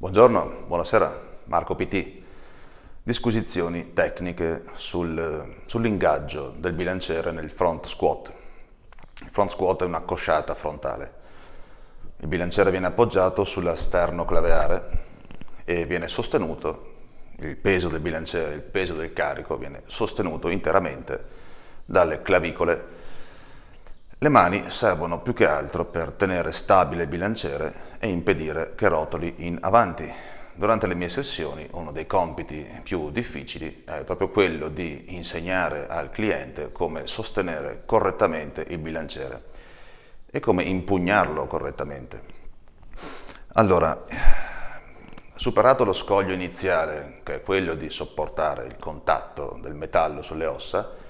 Buongiorno, buonasera, Marco PT. Disquisizioni tecniche sul, sull'ingaggio del bilanciere nel front squat. Il front squat è una cosciata frontale. Il bilanciere viene appoggiato sulla sternoclaveare e viene sostenuto, il peso del bilanciere, il peso del carico viene sostenuto interamente dalle clavicole le mani servono più che altro per tenere stabile il bilanciere e impedire che rotoli in avanti. Durante le mie sessioni uno dei compiti più difficili è proprio quello di insegnare al cliente come sostenere correttamente il bilanciere e come impugnarlo correttamente. Allora, superato lo scoglio iniziale, che è quello di sopportare il contatto del metallo sulle ossa,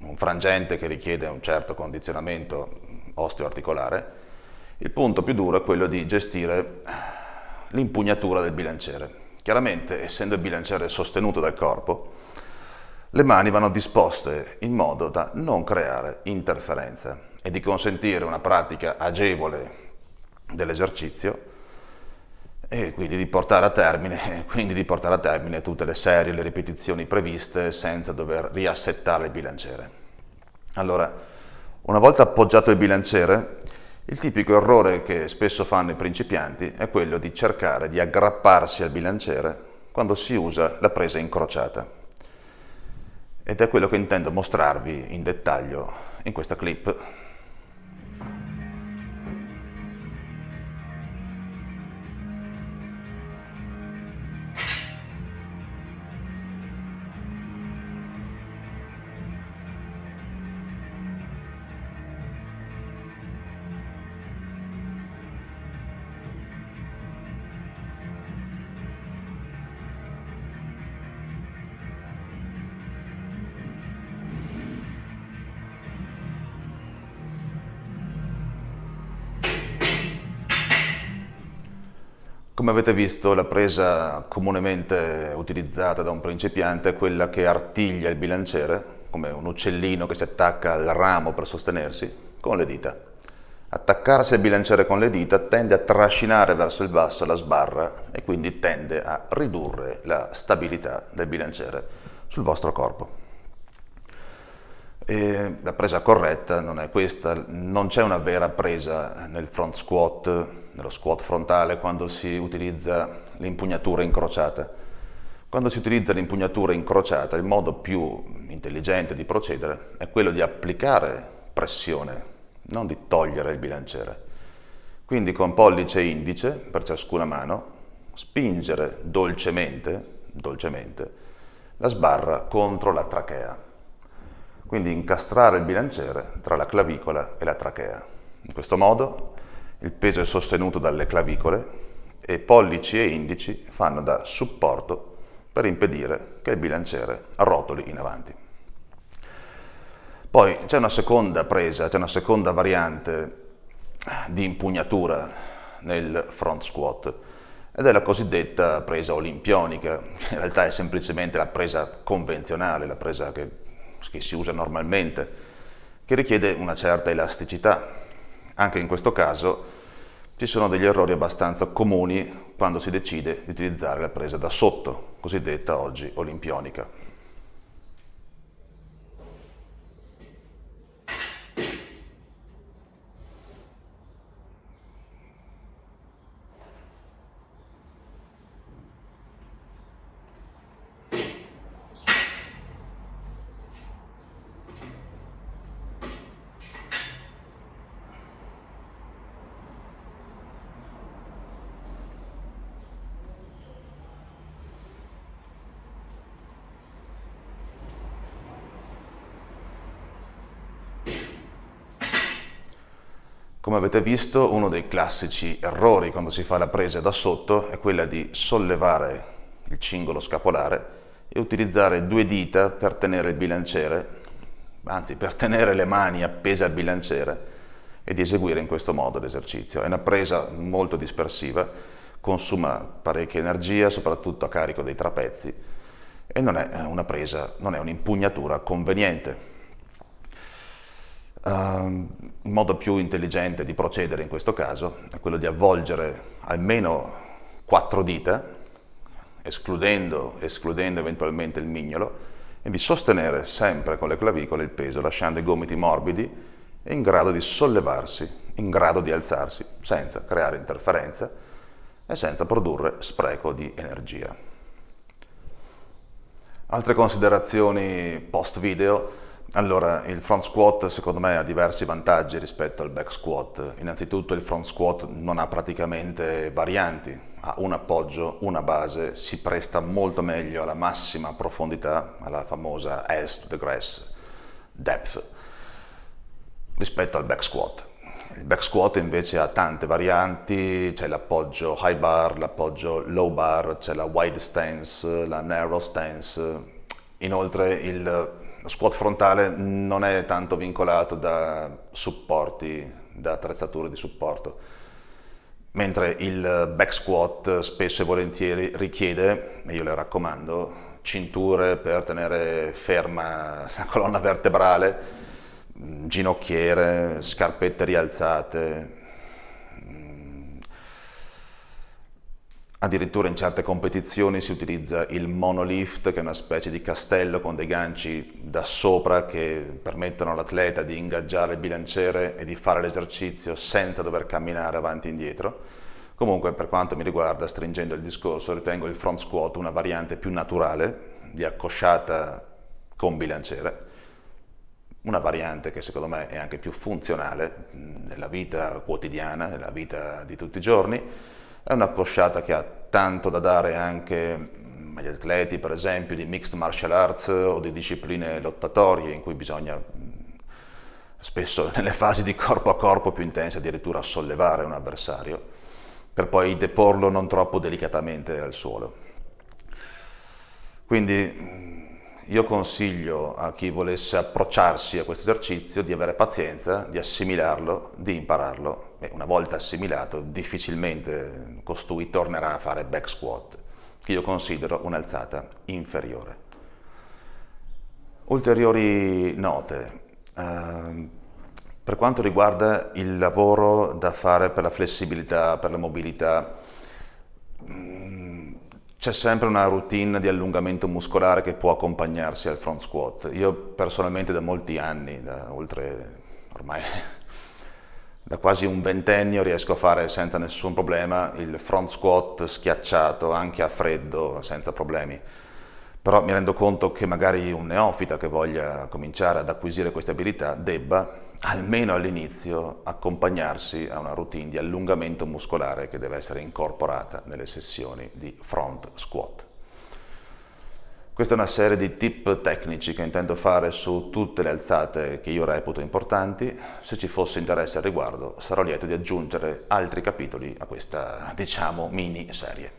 un frangente che richiede un certo condizionamento osteoarticolare, il punto più duro è quello di gestire l'impugnatura del bilanciere. Chiaramente, essendo il bilanciere sostenuto dal corpo, le mani vanno disposte in modo da non creare interferenze e di consentire una pratica agevole dell'esercizio e quindi di, termine, quindi di portare a termine, tutte le serie, le ripetizioni previste senza dover riassettare il bilanciere. Allora, una volta appoggiato il bilanciere, il tipico errore che spesso fanno i principianti è quello di cercare di aggrapparsi al bilanciere quando si usa la presa incrociata. Ed è quello che intendo mostrarvi in dettaglio in questa clip Come avete visto la presa comunemente utilizzata da un principiante è quella che artiglia il bilanciere, come un uccellino che si attacca al ramo per sostenersi, con le dita. Attaccarsi al bilanciere con le dita tende a trascinare verso il basso la sbarra e quindi tende a ridurre la stabilità del bilanciere sul vostro corpo. E la presa corretta non è questa, non c'è una vera presa nel front squat, nello squat frontale quando si utilizza l'impugnatura incrociata. Quando si utilizza l'impugnatura incrociata il modo più intelligente di procedere è quello di applicare pressione, non di togliere il bilanciere. Quindi con pollice e indice per ciascuna mano spingere dolcemente, dolcemente la sbarra contro la trachea quindi incastrare il bilanciere tra la clavicola e la trachea. In questo modo il peso è sostenuto dalle clavicole e pollici e indici fanno da supporto per impedire che il bilanciere rotoli in avanti. Poi c'è una seconda presa, c'è una seconda variante di impugnatura nel front squat ed è la cosiddetta presa olimpionica, in realtà è semplicemente la presa convenzionale, la presa che che si usa normalmente, che richiede una certa elasticità. Anche in questo caso ci sono degli errori abbastanza comuni quando si decide di utilizzare la presa da sotto, cosiddetta oggi olimpionica. Come avete visto, uno dei classici errori quando si fa la presa da sotto è quella di sollevare il cingolo scapolare e utilizzare due dita per tenere il bilanciere, anzi per tenere le mani appese al bilanciere e di eseguire in questo modo l'esercizio. È una presa molto dispersiva, consuma parecchia energia, soprattutto a carico dei trapezzi, e non è eh, una presa, non è un'impugnatura conveniente il ehm, modo più intelligente di procedere in questo caso è quello di avvolgere almeno quattro dita, escludendo, escludendo eventualmente il mignolo, e di sostenere sempre con le clavicole il peso, lasciando i gomiti morbidi e in grado di sollevarsi, in grado di alzarsi, senza creare interferenza e senza produrre spreco di energia. Altre considerazioni post video allora, il front squat secondo me ha diversi vantaggi rispetto al back squat. Innanzitutto il front squat non ha praticamente varianti, ha un appoggio, una base, si presta molto meglio alla massima profondità, alla famosa ass to the grass depth, rispetto al back squat. Il back squat invece ha tante varianti, c'è l'appoggio high bar, l'appoggio low bar, c'è la wide stance, la narrow stance. Inoltre il squat frontale non è tanto vincolato da supporti, da attrezzature di supporto, mentre il back squat spesso e volentieri richiede, e io le raccomando, cinture per tenere ferma la colonna vertebrale, ginocchiere, scarpette rialzate, Addirittura in certe competizioni si utilizza il monolift, che è una specie di castello con dei ganci da sopra che permettono all'atleta di ingaggiare il bilanciere e di fare l'esercizio senza dover camminare avanti e indietro. Comunque, per quanto mi riguarda, stringendo il discorso, ritengo il front squat una variante più naturale di accosciata con bilanciere, una variante che secondo me è anche più funzionale nella vita quotidiana, nella vita di tutti i giorni è una cosciata che ha tanto da dare anche agli atleti, per esempio, di mixed martial arts o di discipline lottatorie in cui bisogna mm, spesso nelle fasi di corpo a corpo più intense addirittura sollevare un avversario per poi deporlo non troppo delicatamente al suolo. Quindi mm, io consiglio a chi volesse approcciarsi a questo esercizio di avere pazienza, di assimilarlo, di impararlo beh, una volta assimilato difficilmente costui tornerà a fare back squat, che io considero un'alzata inferiore. Ulteriori note. Uh, per quanto riguarda il lavoro da fare per la flessibilità, per la mobilità, mm, c'è sempre una routine di allungamento muscolare che può accompagnarsi al front squat. Io personalmente da molti anni, da oltre ormai da quasi un ventennio riesco a fare senza nessun problema il front squat schiacciato anche a freddo senza problemi. Però mi rendo conto che magari un neofita che voglia cominciare ad acquisire queste abilità debba, almeno all'inizio, accompagnarsi a una routine di allungamento muscolare che deve essere incorporata nelle sessioni di front squat. Questa è una serie di tip tecnici che intendo fare su tutte le alzate che io reputo importanti. Se ci fosse interesse al riguardo, sarò lieto di aggiungere altri capitoli a questa, diciamo, mini serie.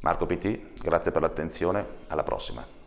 Marco PT, grazie per l'attenzione, alla prossima.